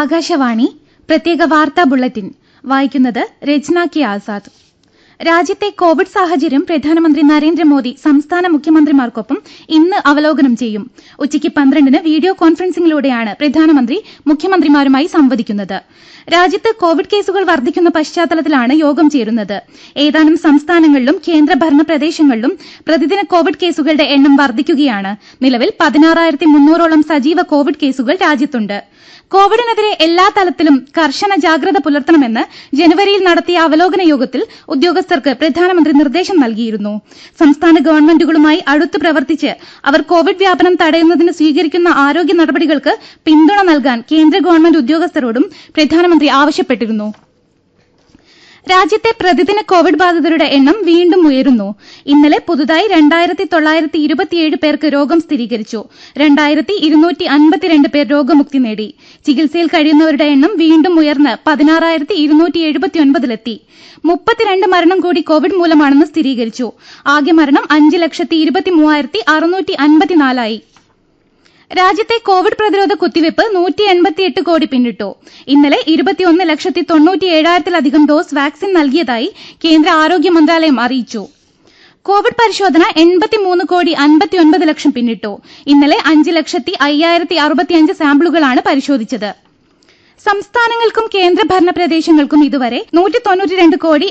ആകാശവാണി പ്രത്യേക വാർത്താ ബുള്ളറ്റിൻ വായിക്കുന്നത് രജ്ന കെ ആസാദ് രാജ്യത്തെ കോവിഡ് സാഹചര്യം പ്രധാനമന്ത്രി നരേന്ദ്രമോദി സംസ്ഥാന മുഖ്യമന്ത്രിമാർക്കൊപ്പം ഇന്ന് അവലോകനം ചെയ്യും ഉച്ചയ്ക്ക് പന്ത്രണ്ടിന് വീഡിയോ കോൺഫറൻസിംഗിലൂടെയാണ് പ്രധാനമന്ത്രി മുഖ്യമന്ത്രിമാരുമായി സംവദിക്കുന്നത് രാജ്യത്ത് കോവിഡ് കേസുകൾ വർദ്ധിക്കുന്ന പശ്ചാത്തലത്തിലാണ് യോഗം ചേരുന്നത് ഏതാനും സംസ്ഥാനങ്ങളിലും കേന്ദ്രഭരണ പ്രദേശങ്ങളിലും പ്രതിദിന കോവിഡ് കേസുകളുടെ എണ്ണം വർദ്ധിക്കുകയാണ് നിലവിൽ പതിനാറായിരത്തി മുന്നൂറോളം സജീവ കോവിഡ് കേസുകൾ രാജ്യത്തു് കോവിഡിനെതിരെ എല്ലാ തലത്തിലും കർശന ജാഗ്രത പുലർത്തണമെന്ന് ജനുവരിയിൽ നടത്തിയ അവലോകന യോഗത്തിൽ ഉദ്യോഗസ്ഥർക്ക് പ്രധാനമന്ത്രി നിർദ്ദേശം നൽകിയിരുന്നു സംസ്ഥാന ഗവൺമെന്റുകളുമായി അടുത്ത് പ്രവർത്തിച്ച് അവർ കോവിഡ് വ്യാപനം തടയുന്നതിന് സ്വീകരിക്കുന്ന ആരോഗ്യ നടപടികൾക്ക് പിന്തുണ നൽകാൻ കേന്ദ്ര ഗവൺമെന്റ് ഉദ്യോഗസ്ഥരോടും പ്രധാനമന്ത്രി ആവശ്യപ്പെട്ടിരുന്നു രാജ്യത്തെ പ്രതിദിന കോവിഡ് ബാധിതരുടെ എണ്ണം വീണ്ടും ഉയരുന്നു ഇന്നലെ പുതുതായി രണ്ടായിരത്തി തൊള്ളായിരത്തി ഇരുപത്തിയേഴ് പേർക്ക് രോഗം സ്ഥിരീകരിച്ചു രണ്ടായിരത്തി ഇരുന്നൂറ്റി അൻപത്തിരണ്ട് പേർ രോഗമുക്തി നേടി ചികിത്സയിൽ കഴിയുന്നവരുടെ എണ്ണം വീണ്ടും ഉയർന്ന് പതിനാറായിരത്തി ഇരുന്നൂറ്റി എഴുപത്തിയൊൻപതിലെത്തി മുപ്പത്തിരണ്ട് മരണം കൂടി കോവിഡ് മൂലമാണെന്ന് സ്ഥിരീകരിച്ചു ആകെ മരണം അഞ്ച് ലക്ഷത്തി ഇരുപത്തി മൂവായിരത്തി അറുന്നൂറ്റി അൻപത്തിനാലായി രാജ്യത്തെ കോവിഡ് പ്രതിരോധ കുത്തിവയ്പ് നൂറ്റി എൺപത്തിയെട്ട് കോടി പിന്നിട്ടു ഇന്നലെ ഇരുപത്തിയൊന്ന് ലക്ഷത്തി തൊണ്ണൂറ്റി ഏഴായിരത്തിലധികം ഡോസ് വാക്സിൻ നൽകിയതായി കേന്ദ്ര ആരോഗ്യ മന്ത്രാലയം അറിയിച്ചു കോവിഡ് പരിശോധന എൺപത്തിമൂന്ന് കോടി അൻപത്തിയൊൻപത് ലക്ഷം പിന്നിട്ടു ഇന്നലെ അഞ്ച് ലക്ഷത്തി അയ്യായിരത്തി അറുപത്തിയഞ്ച് സാമ്പിളുകളാണ് പരിശോധിച്ചത് സംസ്ഥാനങ്ങൾക്കും കേന്ദ്രഭരണ പ്രദേശങ്ങൾക്കും ഇതുവരെ കോടി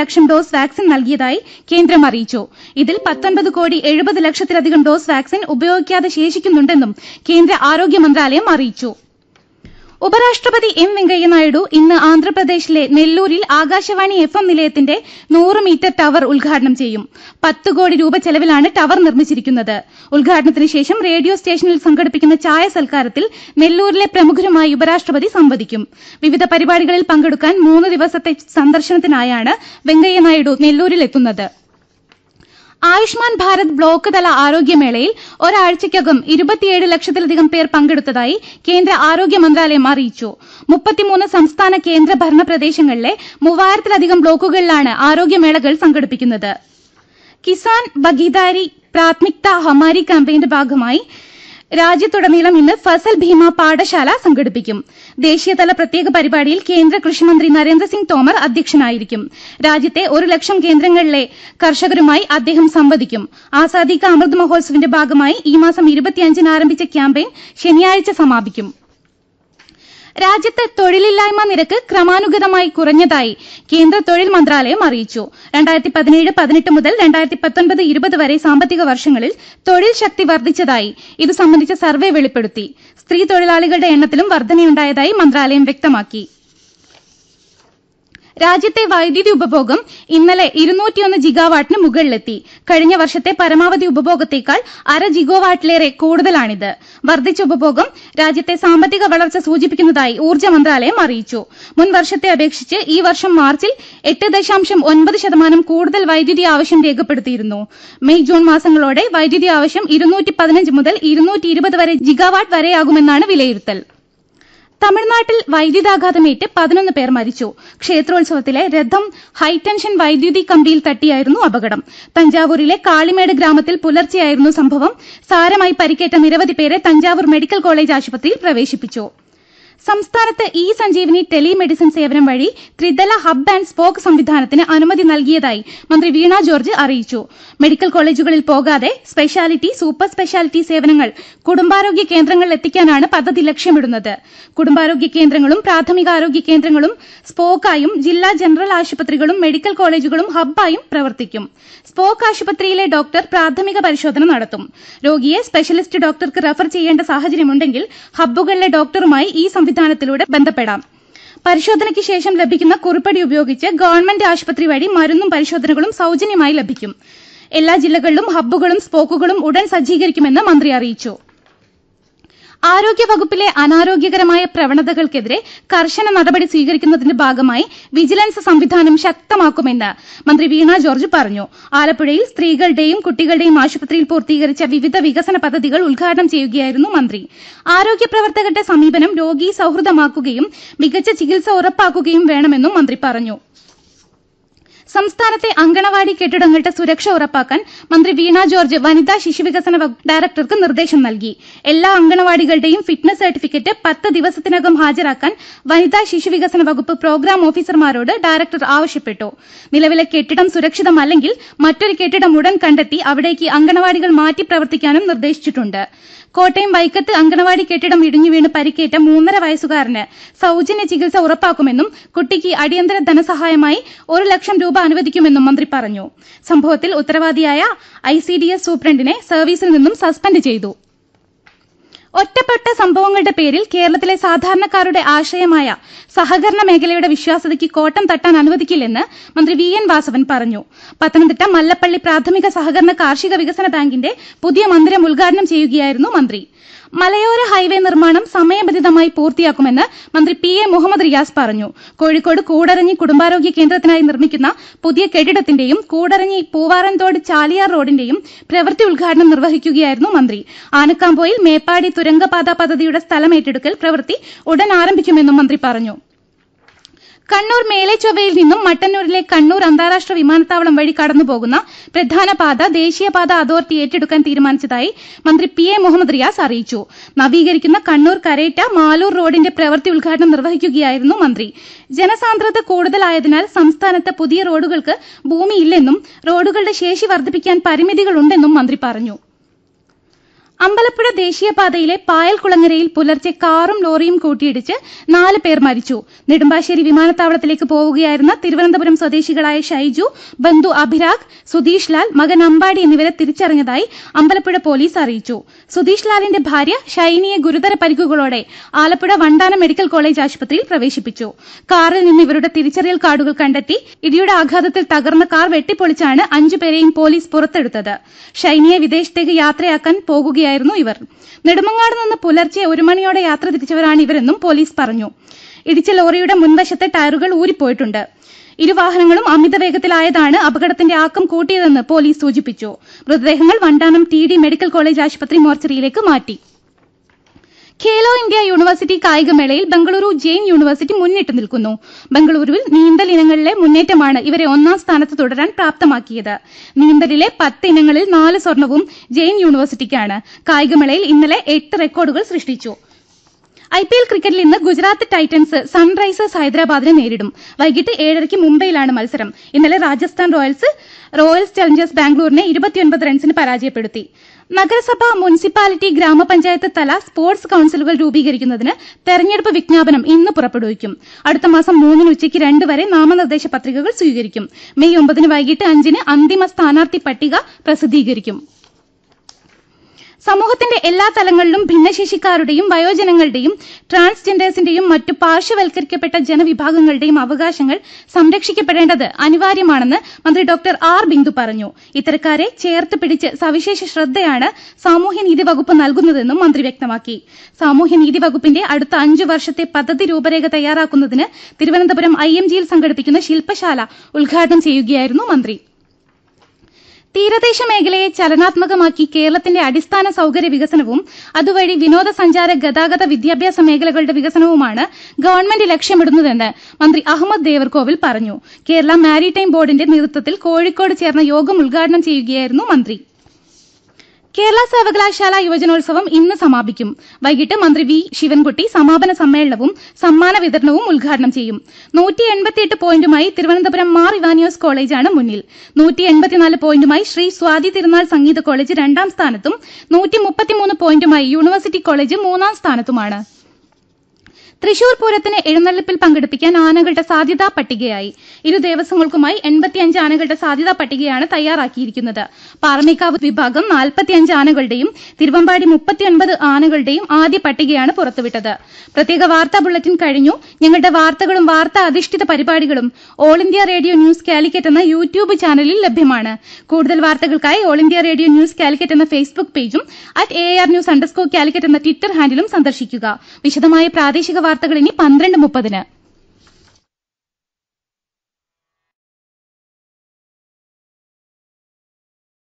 ലക്ഷം ഡോസ് വാക്സിൻ നൽകിയതായി കേന്ദ്രം അറിയിച്ചു ഇതിൽ കോടി ലക്ഷത്തിലധികം ഡോസ് വാക്സിൻ ഉപയോഗിക്കാതെ ശേഷിക്കുന്നുണ്ടെന്നും കേന്ദ്ര ആരോഗ്യ മന്ത്രാലയം അറിയിച്ചു ഉപരാഷ്ട്രപതി എം വെങ്കയ്യനായിഡു ഇന്ന് ആന്ധ്രാപ്രദേശിലെ നെല്ലൂരിൽ ആകാശവാണി എഫ് എം നിലയത്തിന്റെ നൂറ് മീറ്റർ ടവർ ഉദ്ഘാടനം ചെയ്യും പത്ത് കോടി രൂപ ചെലവിലാണ് ടവർ നിർമ്മിച്ചിരിക്കുന്നത് ഉദ്ഘാടനത്തിന് ശേഷം റേഡിയോ സ്റ്റേഷനിൽ സംഘടിപ്പിക്കുന്ന ചായ സൽക്കാരത്തിൽ നെല്ലൂരിലെ പ്രമുഖരുമായി ഉപരാഷ്ട്രപതി സംവദിക്കും വിവിധ പരിപാടികളിൽ പങ്കെടുക്കാൻ മൂന്ന് ദിവസത്തെ സന്ദർശനത്തിനായാണ് വെങ്കയ്യനായിഡു നെല്ലൂരിലെത്തുന്നത് ആയുഷ്മാൻ ഭാരത് ബ്ലോക്ക് തല ആരോഗ്യമേളയിൽ ഒരാഴ്ചയ്ക്കകം ഇരുപത്തിയേഴ് ലക്ഷത്തിലധികം പേർ പങ്കെടുത്തതായി കേന്ദ്ര ആരോഗ്യ മന്ത്രാലയം അറിയിച്ചു മുപ്പത്തിമൂന്ന് സംസ്ഥാന കേന്ദ്ര ഭരണ പ്രദേശങ്ങളിലെ മൂവായിരത്തിലധികം ബ്ലോക്കുകളിലാണ് ആരോഗ്യമേളകൾ സംഘടിപ്പിക്കുന്നത് കിസാൻ ഭഗീദാരി പ്രാഥമികത ഹമാരി ക്യാമ്പയിന്റെ ഭാഗമായി രാജ്യത്തുടനീളം ഇന്ന് ഫസൽ ഭീമ പാഠശാല സംഘടിപ്പിക്കും ദേശീയതല പ്രത്യേക പരിപാടിയിൽ കേന്ദ്ര കൃഷിമന്ത്രി നരേന്ദ്രസിംഗ് തോമർ അധ്യക്ഷനായിരിക്കും രാജ്യത്തെ ഒരു ലക്ഷം കേന്ദ്രങ്ങളിലെ കർഷകരുമായി അദ്ദേഹം സംവദിക്കും ആസാദി കാ അമൃത് മഹോത്സവിന്റെ ഭാഗമായി ഈ മാസം ആരംഭിച്ച ക്യാമ്പയിൻ ശനിയാഴ്ച സമാപിക്കും രാജ്യത്ത് തൊഴിലില്ലായ്മ നിരക്ക് ക്രമാനുഗതമായി കുറഞ്ഞതായി കേന്ദ്ര തൊഴിൽ മന്ത്രാലയം അറിയിച്ചു രണ്ടായിരത്തി പതിനേഴ് പതിനെട്ട് മുതൽ രണ്ടായിരത്തി പത്തൊൻപത് ഇരുപത് വരെ സാമ്പത്തിക വർഷങ്ങളിൽ തൊഴിൽ ശക്തി വർദ്ധിച്ചതായി ഇത് സംബന്ധിച്ച സർവേ വെളിപ്പെടുത്തി സ്ത്രീ തൊഴിലാളികളുടെ എണ്ണത്തിലും വർദ്ധനയുണ്ടായതായി മന്ത്രാലയം വ്യക്തമാക്കി രാജ്യത്തെ വൈദ്യുതി ഉപഭോഗം ഇന്നലെ ഇരുന്നൂറ്റിയൊന്ന് ജിഗാവാട്ടിന് മുകളിലെത്തി കഴിഞ്ഞ വർഷത്തെ പരമാവധി ഉപഭോഗത്തേക്കാൾ അര ജിഗോവാട്ടിലേറെ കൂടുതലാണിത് വർദ്ധിച്ച ഉപഭോഗം രാജ്യത്തെ സാമ്പത്തിക വളർച്ച സൂചിപ്പിക്കുന്നതായി ഊർജ്ജ മന്ത്രാലയം അറിയിച്ചു മുൻ വർഷത്തെ അപേക്ഷിച്ച് ഈ വർഷം മാർച്ചിൽ എട്ട് ദശാംശം ഒൻപത് ശതമാനം കൂടുതൽ വൈദ്യുതി ആവശ്യം രേഖപ്പെടുത്തിയിരുന്നു മെയ് ജൂൺ മാസങ്ങളോടെ വൈദ്യുതി ആവശ്യം ഇരുന്നൂറ്റി പതിനഞ്ച് മുതൽ ഇരുന്നൂറ്റി ഇരുപത് വരെ ജിഗാവാട്ട് വരെയാകുമെന്നാണ് വിലയിരുത്തൽ തമിഴ്നാട്ടിൽ വൈദ്യുതാഘാതമേറ്റ് പതിനൊന്ന് പേർ മരിച്ചു ക്ഷേത്രോത്സവത്തിലെ രഥം ഹൈടെൻഷൻ വൈദ്യുതി കമ്പിയിൽ തട്ടിയായിരുന്നു അപകടം തഞ്ചാവൂരിലെ കാളിമേട് ഗ്രാമത്തിൽ പുലർച്ചെയായിരുന്നു സംഭവം സാരമായി പരിക്കേറ്റ നിരവധി പേരെ തഞ്ചാവൂർ മെഡിക്കൽ കോളേജ് ആശുപത്രിയിൽ പ്രവേശിപ്പിച്ചു സംസ്ഥാനത്ത് ഇ സഞ്ജീവനി ടെലിമെഡിസിൻ സേവനം വഴി ത്രിതല ഹബ് ആൻഡ് സ്പോക്ക് സംവിധാനത്തിന് അനുമതി നൽകിയതായി മന്ത്രി വീണ ജോർജ് അറിയിച്ചു മെഡിക്കൽ കോളേജുകളിൽ പോകാതെ സ്പെഷ്യാലിറ്റി സൂപ്പർ സ്പെഷ്യാലിറ്റി സേവനങ്ങൾ കുടുംബാരോഗ്യ കേന്ദ്രങ്ങളിൽ എത്തിക്കാനാണ് പദ്ധതി ലക്ഷ്യമിടുന്നത് കുടുംബാരോഗ്യ കേന്ദ്രങ്ങളും പ്രാഥമികാരോഗ്യ കേന്ദ്രങ്ങളും സ്പോക്കായും ജില്ലാ ജനറൽ ആശുപത്രികളും മെഡിക്കൽ കോളേജുകളും ഹബ്ബായും പ്രവർത്തിക്കും സ്പോക്ക് ആശുപത്രിയിലെ ഡോക്ടർ പ്രാഥമിക പരിശോധന നടത്തും രോഗിയെ സ്പെഷ്യലിസ്റ്റ് ഡോക്ടർക്ക് റഫർ ചെയ്യേണ്ട സാഹചര്യമുണ്ടെങ്കിൽ ഹബ്ബുകളിലെ ഡോക്ടറുമായി ഈ സംവിധാനത്തിലൂടെ ബന്ധപ്പെടാം പരിശോധനയ്ക്ക് ശേഷം ലഭിക്കുന്ന കുറിപ്പടി ഉപയോഗിച്ച് ഗവൺമെന്റ് ആശുപത്രി വഴി മരുന്നും പരിശോധനകളും സൌജന്യമായി ലഭിക്കും എല്ലാ ജില്ലകളിലും ഹബ്ബുകളും സ്പോക്കുകളും ഉടൻ സജ്ജീകരിക്കുമെന്ന് മന്ത്രി അറിയിച്ചു ആരോഗ്യവകുപ്പിലെ അനാരോഗ്യകരമായ പ്രവണതകൾക്കെതിരെ കർശന നടപടി സ്വീകരിക്കുന്നതിന്റെ ഭാഗമായി വിജിലൻസ് സംവിധാനം ശക്തമാക്കുമെന്ന് മന്ത്രി വീണ ജോർജ് പറഞ്ഞു ആലപ്പുഴയിൽ സ്ത്രീകളുടെയും കുട്ടികളുടെയും ആശുപത്രിയിൽ പൂർത്തീകരിച്ച വിവിധ വികസന പദ്ധതികൾ ഉദ്ഘാടനം ചെയ്യുകയായിരുന്നു മന്ത്രി ആരോഗ്യ പ്രവർത്തകരുടെ സമീപനം രോഗീ സൌഹൃദമാക്കുകയും മികച്ച ചികിത്സ ഉറപ്പാക്കുകയും വേണമെന്നും മന്ത്രി പറഞ്ഞു സംസ്ഥാനത്തെ അങ്കണവാടി കെട്ടിടങ്ങളുടെ സുരക്ഷ ഉറപ്പാക്കാൻ മന്ത്രി വീണ ജോർജ് വനിതാ ശിശുവികസന വകുപ്പ് ഡയറക്ടർക്ക് നിർദ്ദേശം നൽകി എല്ലാ അങ്കണവാടികളുടെയും ഫിറ്റ്നസ് സർട്ടിഫിക്കറ്റ് പത്ത് ദിവസത്തിനകം ഹാജരാക്കാൻ വനിതാ ശിശുവികസന വകുപ്പ് പ്രോഗ്രാം ഓഫീസർമാരോട് ഡയറക്ടർ ആവശ്യപ്പെട്ടു നിലവിലെ കെട്ടിടം സുരക്ഷിതമല്ലെങ്കിൽ മറ്റൊരു കെട്ടിടം ഉടൻ കണ്ടെത്തി അവിടേക്ക് അങ്കണവാടികൾ മാറ്റി പ്രവർത്തിക്കാനും നിർദ്ദേശിച്ചിട്ടു ് കോട്ടയം വൈക്കത്ത് അങ്കണവാടി കെട്ടിടം ഇടിഞ്ഞുവീണ് പരിക്കേറ്റ മൂന്നര വയസ്സുകാരന് സൌജന്യ ചികിത്സ ഉറപ്പാക്കുമെന്നും കുട്ടിക്ക് അടിയന്തര ധനസഹായമായി ഒരു ലക്ഷം രൂപ അനുവദിക്കുമെന്നും മന്ത്രി പറഞ്ഞു സംഭവത്തിൽ ഉത്തരവാദിയായ ഐസിഡിഎസ് സൂപ്രണ്ടിനെ സർവീസിൽ നിന്നും സസ്പെൻഡ് ചെയ്തു ഒറ്റപ്പെട്ട സംഭവങ്ങളുടെ പേരിൽ കേരളത്തിലെ സാധാരണക്കാരുടെ ആശയമായ സഹകരണ മേഖലയുടെ വിശ്വാസ്യതയ്ക്ക് കോട്ടം തട്ടാൻ അനുവദിക്കില്ലെന്ന് മന്ത്രി വി എൻ വാസവൻ പറഞ്ഞു പത്തനംതിട്ട മല്ലപ്പള്ളി പ്രാഥമിക സഹകരണ കാർഷിക വികസന ബാങ്കിന്റെ പുതിയ മന്ദിരം ഉദ്ഘാടനം ചെയ്യുകയായിരുന്നു മന്ത്രി മലയോര ഹൈവേ നിർമ്മാണം സമയബന്ധിതമായി പൂർത്തിയാക്കുമെന്ന് മന്ത്രി പി എ മുഹമ്മദ് റിയാസ് പറഞ്ഞു കോഴിക്കോട് കൂടരഞ്ഞി കുടുംബാരോഗ്യ കേന്ദ്രത്തിനായി നിർമ്മിക്കുന്ന പുതിയ കെട്ടിടത്തിന്റെയും കൂടരഞ്ഞി പൂവാറൻതോട് ചാലിയാർ റോഡിന്റെയും പ്രവൃത്തി ഉദ്ഘാടനം നിർവഹിക്കുകയായിരുന്നു മന്ത്രി ആനക്കാംപോയിൽ മേപ്പാടി തുരങ്കപാത പദ്ധതിയുടെ സ്ഥലമേറ്റെടുക്കൽ പ്രവൃത്തി ഉടൻ ആരംഭിക്കുമെന്നും മന്ത്രി പറഞ്ഞു കണ്ണൂർ മേലേച്ചൊവ്വയിൽ നിന്നും മട്ടന്നൂരിലെ കണ്ണൂർ അന്താരാഷ്ട്ര വിമാനത്താവളം വഴി കടന്നുപോകുന്ന പ്രധാന പാത ദേശീയപാത അതോറിറ്റി ഏറ്റെടുക്കാൻ തീരുമാനിച്ചതായി മന്ത്രി പി എ മുഹമ്മദ് റിയാസ് അറിയിച്ചു നവീകരിക്കുന്ന കണ്ണൂർ കരേറ്റ മാലൂർ റോഡിന്റെ പ്രവൃത്തി ഉദ്ഘാടനം നിർവഹിക്കുകയായിരുന്നു മന്ത്രി ജനസാന്ദ്രത കൂടുതലായതിനാൽ സംസ്ഥാനത്ത് പുതിയ റോഡുകൾക്ക് ഭൂമിയില്ലെന്നും റോഡുകളുടെ ശേഷി വർദ്ധിപ്പിക്കാൻ പരിമിതികളുണ്ടെന്നും മന്ത്രി പറഞ്ഞു അമ്പലപ്പുഴ ദേശീയപാതയിലെ പായൽ കുളങ്ങരയിൽ പുലർച്ചെ കാറും ലോറിയും കൂട്ടിയിടിച്ച് നാല് പേർ മരിച്ചു നെടുമ്പാശ്ശേരി വിമാനത്താവളത്തിലേക്ക് പോവുകയായിരുന്ന തിരുവനന്തപുരം സ്വദേശികളായ ഷൈജു ബന്ധു അഭിരാഗ് സുധീഷ് ലാൽ മകൻ അമ്പാടി എന്നിവരെ തിരിച്ചറിഞ്ഞതായി അമ്പലപ്പുഴ പോലീസ് അറിയിച്ചു സുധീഷ് ലാലിന്റെ ഭാര്യ ഷൈനിയെ ഗുരുതര പരിക്കുകളോടെ ആലപ്പുഴ വണ്ടാന മെഡിക്കൽ കോളേജ് ആശുപത്രിയിൽ പ്രവേശിപ്പിച്ചു കാറിൽ നിന്ന് ഇവരുടെ തിരിച്ചറിയൽ കാർഡുകൾ കണ്ടെത്തി ഇടിയുടെ ആഘാതത്തിൽ തകർന്ന കാർ വെട്ടിപ്പൊളിച്ചാണ് അഞ്ചുപേരെയും പോലീസ് പുറത്തെടുത്തത് ഷൈനിയെ വിദേശത്തേക്ക് യാത്രയാക്കാൻ പോകുകയായിരുന്നു സ്വദേശിയായിരുന്നു ഇവർ നെടുമങ്ങാട് നിന്ന് പുലർച്ചെ ഒരു മണിയോടെ യാത്ര തിരിച്ചവരാണ് ഇവരെന്നും പോലീസ് പറഞ്ഞു ഇടിച്ച ലോറിയുടെ മുൻവശത്തെ ടയറുകൾ ഊരിപ്പോയിട്ടുണ്ട് ഇരുവാഹനങ്ങളും വേഗത്തിലായതാണ് അപകടത്തിന്റെ ആക്കം കൂട്ടിയതെന്ന് പോലീസ് സൂചിപ്പിച്ചു മൃതദേഹങ്ങൾ വണ്ടാനം ടി മെഡിക്കൽ കോളേജ് ആശുപത്രി മോർച്ചറിയിലേക്ക് മാറ്റി ഖേലോ ഇന്ത്യ യൂണിവേഴ്സിറ്റി കായികമേളയിൽ ബംഗളൂരു ജെയിൻ യൂണിവേഴ്സിറ്റി മുന്നിട്ട് നിൽക്കുന്നു ബംഗളൂരുവിൽ നീന്തൽ ഇനങ്ങളിലെ മുന്നേറ്റമാണ് ഇവരെ ഒന്നാം സ്ഥാനത്ത് തുടരാൻ പ്രാപ്തമാക്കിയത് നീന്തലിലെ പത്ത് ഇനങ്ങളിൽ നാല് സ്വർണവും ജെയിൻ യൂണിവേഴ്സിറ്റിക്കാണ് കായികമേളയിൽ ഇന്നലെ എട്ട് റെക്കോർഡുകൾ സൃഷ്ടിച്ചു ഐ പി എൽ ക്രിക്കറ്റിൽ ഇന്ന് ഗുജറാത്ത് ടൈറ്റൻസ് സൺറൈസേഴ്സ് ഹൈദരാബാദിനെ നേരിടും വൈകിട്ട് ഏഴരയ്ക്ക് മുംബൈയിലാണ് മത്സരം ഇന്നലെ രാജസ്ഥാൻ റോയൽസ് റോയൽസ് ചലഞ്ചേഴ്സ് ബാംഗ്ലൂരിനെ ഇരുപത്തിയൊൻപത് റൺസിന് പരാജയപ്പെടുത്തി നഗരസഭ മുനിസിപ്പാലിറ്റി ഗ്രാമപഞ്ചായത്ത് തല സ്പോർട്സ് കൌൺസിലുകൾ രൂപീകരിക്കുന്നതിന് തെരഞ്ഞെടുപ്പ് വിജ്ഞാപനം ഇന്ന് പുറപ്പെടുവിക്കും അടുത്ത മാസം മൂന്നിന് ഉച്ചയ്ക്ക് രണ്ട് വരെ നാമനിർദ്ദേശ പത്രികകൾ സ്വീകരിക്കും മെയ് ഒമ്പതിന് വൈകിട്ട് അഞ്ചിന് അന്തിമ സ്ഥാനാർത്ഥി പട്ടിക പ്രസിദ്ധീകരിക്കും സമൂഹത്തിന്റെ എല്ലാ തലങ്ങളിലും ഭിന്നശേഷിക്കാരുടെയും വയോജനങ്ങളുടെയും ട്രാൻസ്ജെൻഡേഴ്സിന്റെയും മറ്റു പാർശ്വവൽക്കരിക്കപ്പെട്ട ജനവിഭാഗങ്ങളുടെയും അവകാശങ്ങൾ സംരക്ഷിക്കപ്പെടേണ്ടത് അനിവാര്യമാണെന്ന് മന്ത്രി ഡോക്ടർ ആർ ബിന്ദു പറഞ്ഞു ഇത്തരക്കാരെ ചേർത്ത് പിടിച്ച് സവിശേഷ ശ്രദ്ധയാണ് സാമൂഹ്യനീതി വകുപ്പ് നൽകുന്നതെന്നും മന്ത്രി വ്യക്തമാക്കി സാമൂഹ്യനീതി വകുപ്പിന്റെ അടുത്ത അഞ്ചു വർഷത്തെ പദ്ധതി രൂപരേഖ തയ്യാറാക്കുന്നതിന് തിരുവനന്തപുരം ഐ എം ജിയിൽ സംഘടിപ്പിക്കുന്ന ശില്പശാല ഉദ്ഘാടനം ചെയ്യുകയായിരുന്നു മന്ത്രി തീരദേശ മേഖലയെ ചലനാത്മകമാക്കി കേരളത്തിന്റെ അടിസ്ഥാന സൌകര്യ വികസനവും അതുവഴി വിനോദസഞ്ചാര ഗതാഗത വിദ്യാഭ്യാസ മേഖലകളുടെ വികസനവുമാണ് ഗവൺമെന്റ് ലക്ഷ്യമിടുന്നതെന്ന് മന്ത്രി അഹമ്മദ് ദേവർകോവിൽ പറഞ്ഞു കേരള മാരിടൈം ബോർഡിന്റെ നേതൃത്വത്തിൽ കോഴിക്കോട് ചേർന്ന യോഗം ഉദ്ഘാടനം ചെയ്യുകയായിരുന്നു മന്ത്രി കേരള സർവകലാശാല യുവജനോത്സവം ഇന്ന് സമാപിക്കും വൈകിട്ട് മന്ത്രി വി ശിവൻകുട്ടി സമാപന സമ്മേളനവും സമ്മാന വിതരണവും ഉദ്ഘാടനം ചെയ്യും പോയിന്റുമായി തിരുവനന്തപുരം മാർ ഇവാനിയോസ് കോളേജാണ് മുന്നിൽ പോയിന്റുമായി ശ്രീ സ്വാതി തിരുനാൾ സംഗീത കോളേജ് രണ്ടാം സ്ഥാനത്തും പോയിന്റുമായി യൂണിവേഴ്സിറ്റി കോളേജ് മൂന്നാം സ്ഥാനത്തുമാണ് തൃശൂർ പൂരത്തിന് എഴുന്നള്ളിപ്പിൽ പങ്കെടുപ്പിക്കാൻ ആനകളുടെ സാധ്യതാ പട്ടികയായി ഇരു ദേവസ്വങ്ങൾക്കുമായി എൺപത്തിയഞ്ച് ആനകളുടെ സാധ്യതാ പട്ടികയാണ് തയ്യാറാക്കിയിരിക്കുന്നത് പാറമേക്കാവ് വിഭാഗം നാൽപ്പത്തിയഞ്ച് ആനകളുടെയും തിരുവമ്പാടി മുപ്പത്തിയൊൻപത് ആനകളുടെയും ആദ്യ പട്ടികയാണ് പുറത്തുവിട്ടത് പ്രത്യേക വാർത്താ ബുള്ളറ്റിൻ കഴിഞ്ഞു ഞങ്ങളുടെ വാർത്തകളും വാർത്താ അധിഷ്ഠിത പരിപാടികളും all India radio news Calicut എന്ന യൂട്യൂബ് ചാനലിൽ ലഭ്യമാണ് കൂടുതൽ വാർത്തകൾക്കായി all India radio news Calicut എന്ന ഫേസ്ബുക്ക് പേജും at A R news underscore Calicut എന്ന ട്വിറ്റർ ഹാൻഡിലും സന്ദർശിക്കുക വിശദമായ പ്രാദേശിക വാർത്ത വാർത്തകൾ ഇനി പന്ത്രണ്ട് മുപ്പതിന്